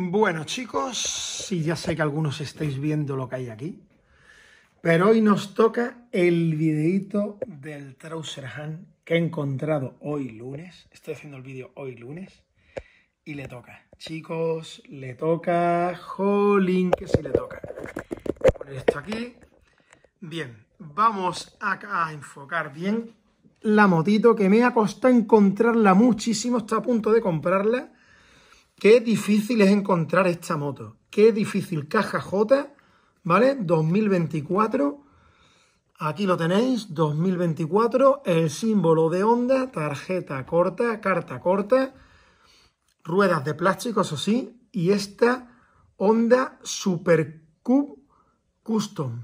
Bueno chicos, y ya sé que algunos estáis viendo lo que hay aquí, pero hoy nos toca el videito del Trouser Han que he encontrado hoy lunes. Estoy haciendo el vídeo hoy lunes y le toca. Chicos, le toca. Jolín, que si le toca. Voy poner esto aquí. Bien, vamos a, a enfocar bien la motito que me ha costado encontrarla muchísimo. Está a punto de comprarla Qué difícil es encontrar esta moto. Qué difícil. Caja J, ¿vale? 2024. Aquí lo tenéis, 2024. El símbolo de onda, tarjeta corta, carta corta. Ruedas de plástico, eso sí. Y esta onda Super Cube Custom.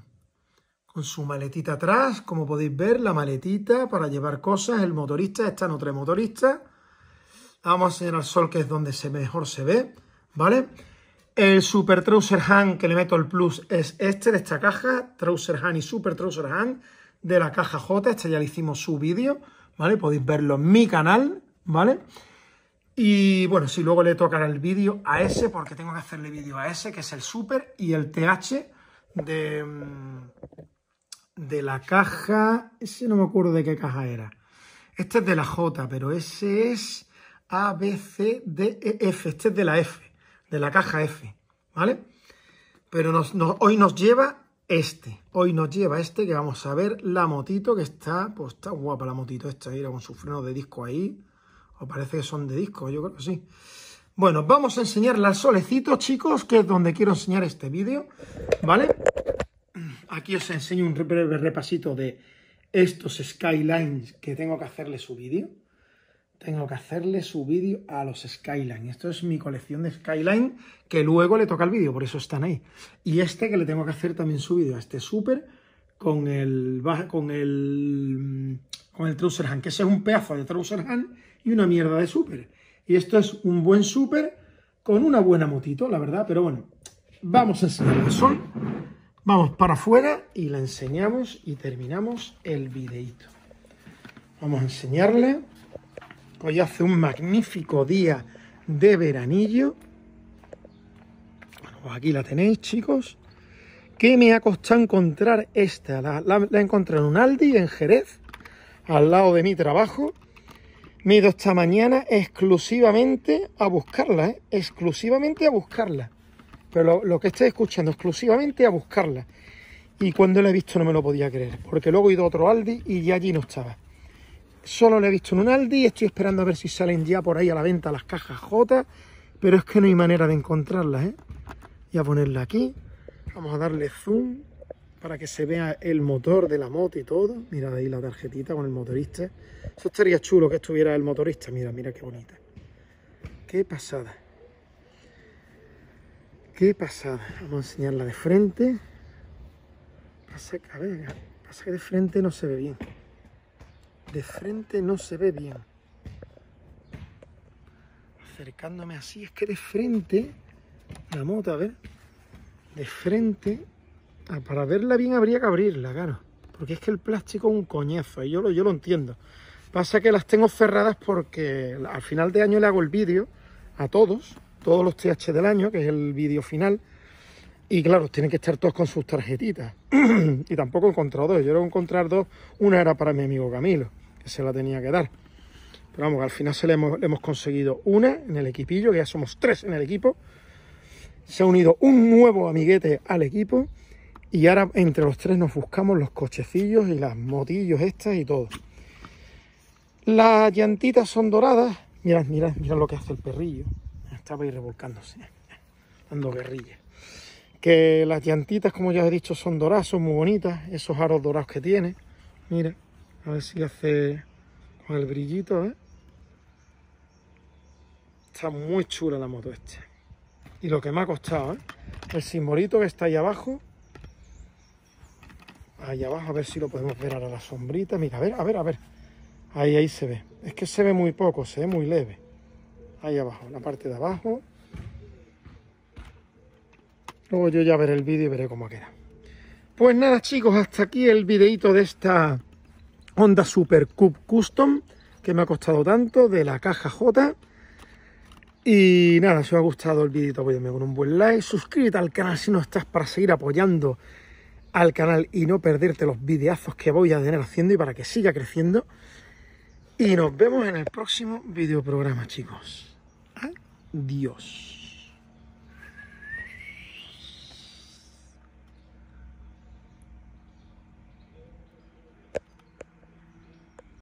Con su maletita atrás, como podéis ver, la maletita para llevar cosas. El motorista, está no motoristas, motorista Vamos a enseñar al sol, que es donde se mejor se ve, ¿vale? El Super Trouser Hand que le meto el plus es este de esta caja, Trouser Hand y Super Trouser Hand de la caja J. Este ya le hicimos su vídeo, ¿vale? Podéis verlo en mi canal, ¿vale? Y bueno, si luego le tocará el vídeo a ese, porque tengo que hacerle vídeo a ese, que es el Super, y el TH de, mm, de la caja... Ese no me acuerdo de qué caja era. Este es de la J, pero ese es a, B, C, D, E, F. Este es de la F, de la caja F, ¿vale? Pero hoy nos lleva este. Hoy nos lleva este, que vamos a ver la motito, que está, pues está guapa la motito esta, mira, con su freno de disco ahí. o parece que son de disco? Yo creo que sí. Bueno, vamos a enseñarla al solecito, chicos, que es donde quiero enseñar este vídeo, ¿vale? Aquí os enseño un repasito de estos skylines que tengo que hacerle su vídeo tengo que hacerle su vídeo a los Skyline. Esto es mi colección de Skyline, que luego le toca el vídeo, por eso están ahí. Y este que le tengo que hacer también su vídeo a este Super con el, con el, mm, con el Trouser Hand, que ese es un pedazo de Trouser Hand y una mierda de Super. Y esto es un buen Super con una buena motito, la verdad, pero bueno, vamos a enseñarle el sol, vamos para afuera y la enseñamos y terminamos el videito. Vamos a enseñarle Hoy pues hace un magnífico día de veranillo. Bueno, pues aquí la tenéis, chicos. Que me ha costado encontrar esta. La, he encontrado encontré en un Aldi, en Jerez, al lado de mi trabajo. Me he ido esta mañana exclusivamente a buscarla, ¿eh? exclusivamente a buscarla. Pero lo, que estáis escuchando, exclusivamente a buscarla. Y cuando la he visto no me lo podía creer, porque luego he ido a otro Aldi y ya allí no estaba. Solo lo he visto en un Aldi, estoy esperando a ver si salen ya por ahí a la venta las cajas J, pero es que no hay manera de encontrarlas, ¿eh? Voy a ponerla aquí, vamos a darle zoom para que se vea el motor de la moto y todo. Mirad ahí la tarjetita con el motorista. Eso estaría chulo que estuviera el motorista. Mira, mira qué bonita. Qué pasada. Qué pasada. Vamos a enseñarla de frente. Pasa, a ver, pasa que de frente no se ve bien. De frente no se ve bien. Acercándome así, es que de frente, la moto, a ver, de frente, ah, para verla bien habría que abrirla, claro. Porque es que el plástico es un coñazo, y yo lo, yo lo entiendo. Pasa que las tengo cerradas porque al final de año le hago el vídeo a todos, todos los TH del año, que es el vídeo final. Y claro, tienen que estar todos con sus tarjetitas. y tampoco he encontrado dos. Yo he encontrar dos. Una era para mi amigo Camilo se la tenía que dar. Pero vamos, al final se le hemos, conseguido una en el equipillo, que ya somos tres en el equipo. Se ha unido un nuevo amiguete al equipo. Y ahora entre los tres nos buscamos los cochecillos y las motillos estas y todo. Las llantitas son doradas. Mirad, mirad, mirad lo que hace el perrillo. Estaba ahí revolcándose, dando guerrilla. Que las llantitas, como ya he dicho, son doradas, son muy bonitas. Esos aros dorados que tiene. Mira. A ver si hace con el brillito, ¿eh? Está muy chula la moto este. Y lo que me ha costado, ¿eh? El simbolito que está ahí abajo. Ahí abajo, a ver si lo podemos ver ahora la sombrita. Mira, a ver, a ver, a ver. Ahí, ahí se ve. Es que se ve muy poco, se ve muy leve. Ahí abajo, en la parte de abajo. Luego yo ya veré el vídeo y veré cómo queda. Pues nada chicos, hasta aquí el videito de esta Honda Super Cup Custom, que me ha costado tanto, de la caja J. Y nada, si os ha gustado el vídeo, apóyame pues con un buen like. Suscríbete al canal si no estás para seguir apoyando al canal y no perderte los videazos que voy a tener haciendo y para que siga creciendo. Y nos vemos en el próximo programa chicos. Adiós.